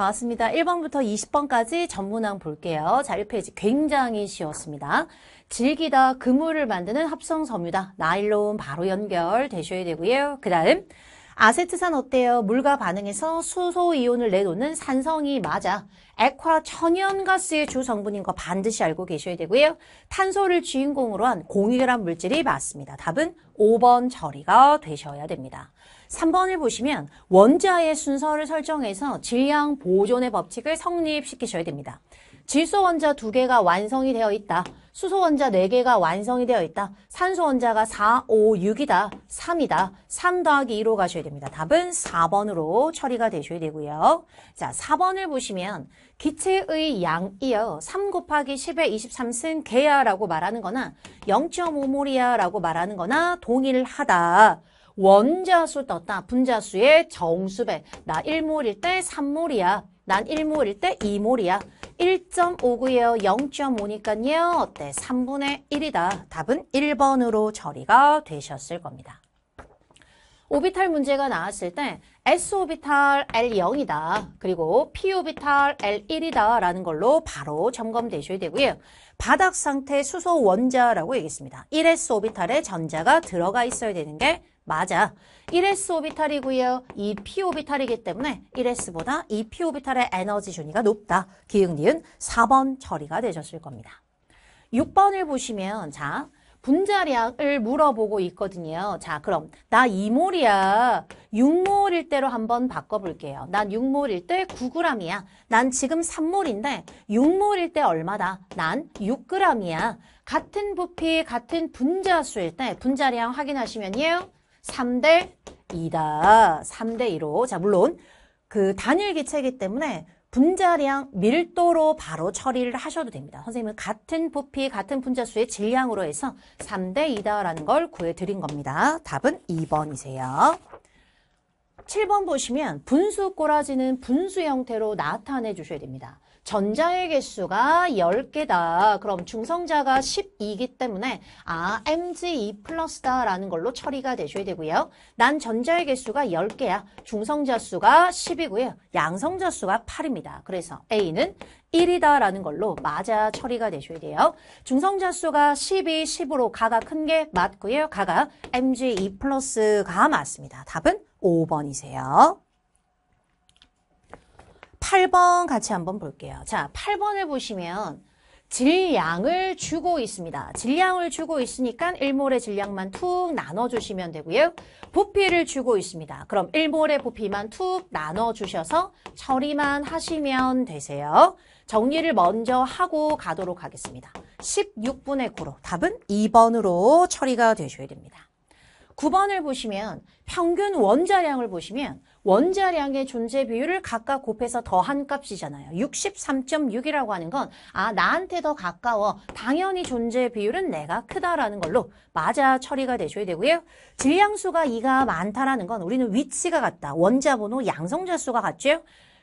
반갑습니다. 1번부터 20번까지 전문항 볼게요. 자료 페이지 굉장히 쉬웠습니다. 질기다, 그물을 만드는 합성 섬유다. 나일론 바로 연결되셔야 되고요. 그 다음 아세트산 어때요? 물과 반응해서 수소 이온을 내놓는 산성이 맞아. 액화 천연가스의 주 성분인 거 반드시 알고 계셔야 되고요. 탄소를 주인공으로 한 공유결합 물질이 맞습니다. 답은 5번 처리가 되셔야 됩니다. 3번을 보시면 원자의 순서를 설정해서 질량 보존의 법칙을 성립시키셔야 됩니다. 질소 원자 두 개가 완성이 되어 있다. 수소 원자 4개가 완성이 되어 있다. 산소 원자가 4, 5, 6이다. 3이다. 3 더하기 2로 가셔야 됩니다. 답은 4번으로 처리가 되셔야 되고요. 자, 4번을 보시면 기체의 양이요. 3 곱하기 10의 23승 개야라고 말하는 거나 0.5몰이야라고 말하는 거나 동일하다. 원자수 떴다. 분자수의 정수배. 나 1몰일 때 3몰이야. 난 1몰일 때 2몰이야. 1 5 9에요 0.5니까요. 어때? 3분의 1이다. 답은 1번으로 처리가 되셨을 겁니다. 오비탈 문제가 나왔을 때 S오비탈 L0이다. 그리고 P오비탈 L1이다. 라는 걸로 바로 점검되셔야 되고요. 바닥 상태 수소 원자라고 얘기했습니다. 1S오비탈에 전자가 들어가 있어야 되는 게 맞아. 1s 오비탈이고요. 2p 오비탈이기 때문에 1s보다 2p 오비탈의 에너지 준위가 높다. 기응, 니은 4번 처리가 되셨을 겁니다. 6번을 보시면 자 분자량을 물어보고 있거든요. 자 그럼 나 2몰이야. 6몰일 때로 한번 바꿔볼게요. 난 6몰일 때 9g이야. 난 지금 3몰인데 6몰일 때 얼마다? 난 6g이야. 같은 부피, 같은 분자수일 때 분자량 확인하시면요. 3대 2다. 3대 2로. 자, 물론 그 단일 기체이기 때문에 분자량 밀도로 바로 처리를 하셔도 됩니다. 선생님은 같은 부피, 같은 분자수의 질량으로 해서 3대 2다라는 걸 구해드린 겁니다. 답은 2번이세요. 7번 보시면 분수 꼬라지는 분수 형태로 나타내 주셔야 됩니다. 전자의 개수가 10개다. 그럼 중성자가 1 2이기 때문에 아 MG2 플러스다라는 걸로 처리가 되셔야 되고요. 난 전자의 개수가 10개야. 중성자 수가 10이고요. 양성자 수가 8입니다. 그래서 A는 1이다라는 걸로 맞아 처리가 되셔야 돼요. 중성자 수가 12, 10으로 가가 큰 게 맞고요. 가가 MG2 플러스가 맞습니다. 답은 5번이세요. 8번 같이 한번 볼게요. 자, 8번을 보시면 질량을 주고 있습니다. 질량을 주고 있으니까 1몰의 질량만 툭 나눠주시면 되고요. 부피를 주고 있습니다. 그럼 1몰의 부피만 툭 나눠주셔서 처리만 하시면 되세요. 정리를 먼저 하고 가도록 하겠습니다. 16분의 9로 답은 2번으로 처리가 되셔야 됩니다. 9번을 보시면 평균 원자량을 보시면 원자량의 존재 비율을 각각 곱해서 더한 값이잖아요. 63.6이라고 하는 건 아 나한테 더 가까워 당연히 존재 비율은 내가 크다라는 걸로 맞아 처리가 되셔야 되고요. 질량수가 2가 많다라는 건 우리는 위치가 같다. 원자 번호 양성자 수가 같죠.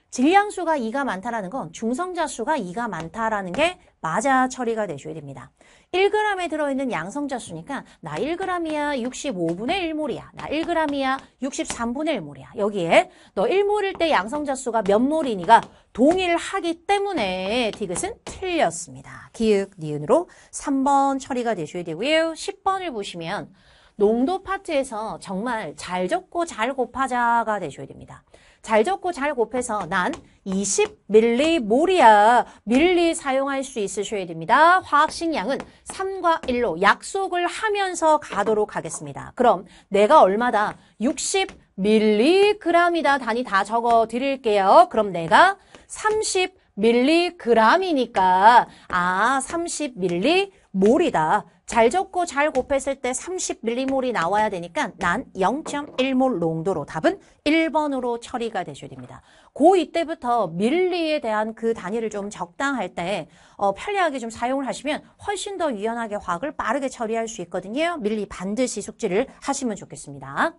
질량수가 2가 많다라는 건 중성자 수가 2가 많다라는 게 맞아 처리가 되셔야 됩니다. 1g에 들어있는 양성자 수니까 나 1g이야 65분의 1몰이야. 나 1g이야 63분의 1몰이야. 여기에 너 1몰일 때 양성자 수가 몇 몰이니가 동일하기 때문에 디귿은 틀렸습니다. 기윽 니은으로 3번 처리가 되셔야 되고요. 10번을 보시면 농도 파트에서 정말 잘 적고 잘 곱하자가 되셔야 됩니다. 잘 적고 잘 곱해서 난 20밀리몰이야. 밀리 사용할 수 있으셔야 됩니다. 화학식 량은 3과 1로 약속을 하면서 가도록 하겠습니다. 그럼 내가 얼마다 60밀리그램이다. 단위 다 적어 드릴게요. 그럼 내가 30밀리그램이니까 아, 30밀리 몰이다. 잘 적고 잘 곱했을 때 30ml이 나와야 되니까 난 0.1몰 농도로 답은 1번으로 처리가 되셔됩니다. 야고이 때부터 밀리에 대한 그 단위를 좀 적당할 때 어, 편리하게 좀 사용을 하시면 훨씬 더 유연하게 화학을 빠르게 처리할 수 있거든요. 밀리 반드시 숙지를 하시면 좋겠습니다.